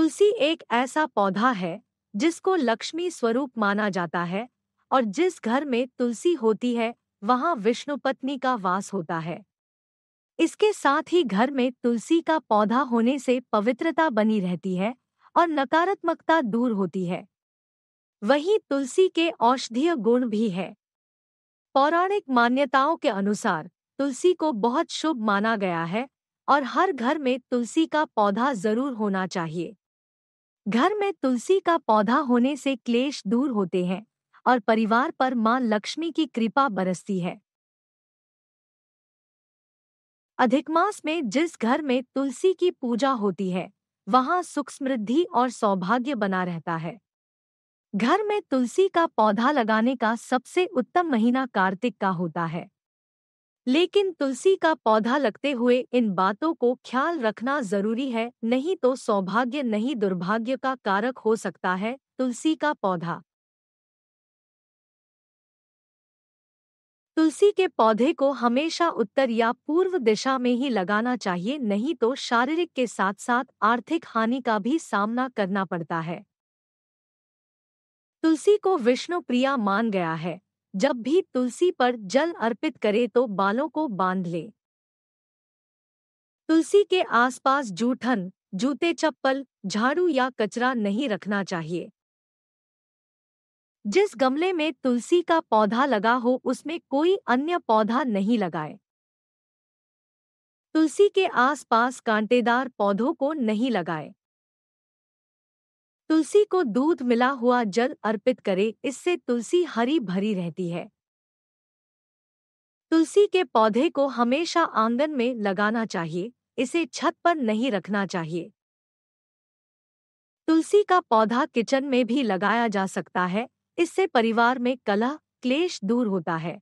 तुलसी एक ऐसा पौधा है जिसको लक्ष्मी स्वरूप माना जाता है और जिस घर में तुलसी होती है वहां विष्णु पत्नी का वास होता है इसके साथ ही घर में तुलसी का पौधा होने से पवित्रता बनी रहती है और नकारात्मकता दूर होती है वहीं तुलसी के औषधीय गुण भी है पौराणिक मान्यताओं के अनुसार तुलसी को बहुत शुभ माना गया है और हर घर में तुलसी का पौधा जरूर होना चाहिए घर में तुलसी का पौधा होने से क्लेश दूर होते हैं और परिवार पर मां लक्ष्मी की कृपा बरसती है अधिक मास में जिस घर में तुलसी की पूजा होती है वहां सुख समृद्धि और सौभाग्य बना रहता है घर में तुलसी का पौधा लगाने का सबसे उत्तम महीना कार्तिक का होता है लेकिन तुलसी का पौधा लगते हुए इन बातों को ख्याल रखना जरूरी है नहीं तो सौभाग्य नहीं दुर्भाग्य का कारक हो सकता है तुलसी का पौधा तुलसी के पौधे को हमेशा उत्तर या पूर्व दिशा में ही लगाना चाहिए नहीं तो शारीरिक के साथ साथ आर्थिक हानि का भी सामना करना पड़ता है तुलसी को विष्णु प्रिया मान गया है जब भी तुलसी पर जल अर्पित करे तो बालों को बांध ले तुलसी के आसपास जूठन जूते चप्पल झाड़ू या कचरा नहीं रखना चाहिए जिस गमले में तुलसी का पौधा लगा हो उसमें कोई अन्य पौधा नहीं लगाए तुलसी के आसपास कांटेदार पौधों को नहीं लगाए तुलसी को दूध मिला हुआ जल अर्पित करे इससे तुलसी हरी भरी रहती है तुलसी के पौधे को हमेशा आंगन में लगाना चाहिए इसे छत पर नहीं रखना चाहिए तुलसी का पौधा किचन में भी लगाया जा सकता है इससे परिवार में कलह क्लेश दूर होता है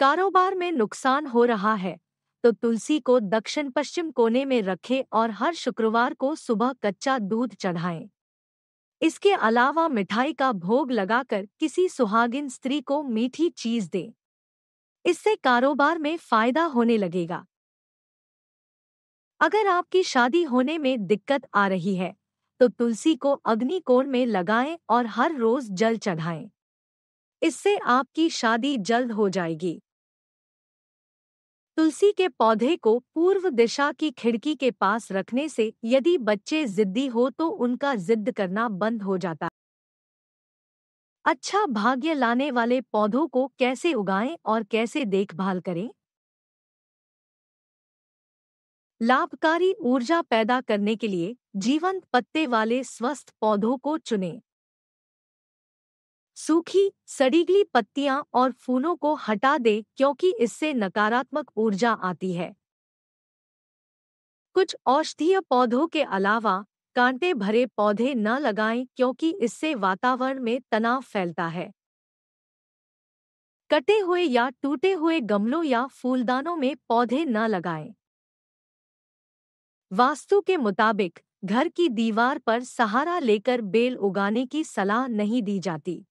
कारोबार में नुकसान हो रहा है तो तुलसी को दक्षिण पश्चिम कोने में रखें और हर शुक्रवार को सुबह कच्चा दूध चढ़ाएं। इसके अलावा मिठाई का भोग लगाकर किसी सुहागिन स्त्री को मीठी चीज दें इससे कारोबार में फायदा होने लगेगा अगर आपकी शादी होने में दिक्कत आ रही है तो तुलसी को कोण में लगाएं और हर रोज जल चढ़ाएं इससे आपकी शादी जल्द हो जाएगी तुलसी के पौधे को पूर्व दिशा की खिड़की के पास रखने से यदि बच्चे जिद्दी हो तो उनका जिद करना बंद हो जाता है अच्छा भाग्य लाने वाले पौधों को कैसे उगाएं और कैसे देखभाल करें लाभकारी ऊर्जा पैदा करने के लिए जीवंत पत्ते वाले स्वस्थ पौधों को चुनें सूखी सड़ीगली पत्तियां और फूलों को हटा दें क्योंकि इससे नकारात्मक ऊर्जा आती है कुछ औषधीय पौधों के अलावा कांटे भरे पौधे न लगाएं क्योंकि इससे वातावरण में तनाव फैलता है कटे हुए या टूटे हुए गमलों या फूलदानों में पौधे न लगाएं। वास्तु के मुताबिक घर की दीवार पर सहारा लेकर बेल उगाने की सलाह नहीं दी जाती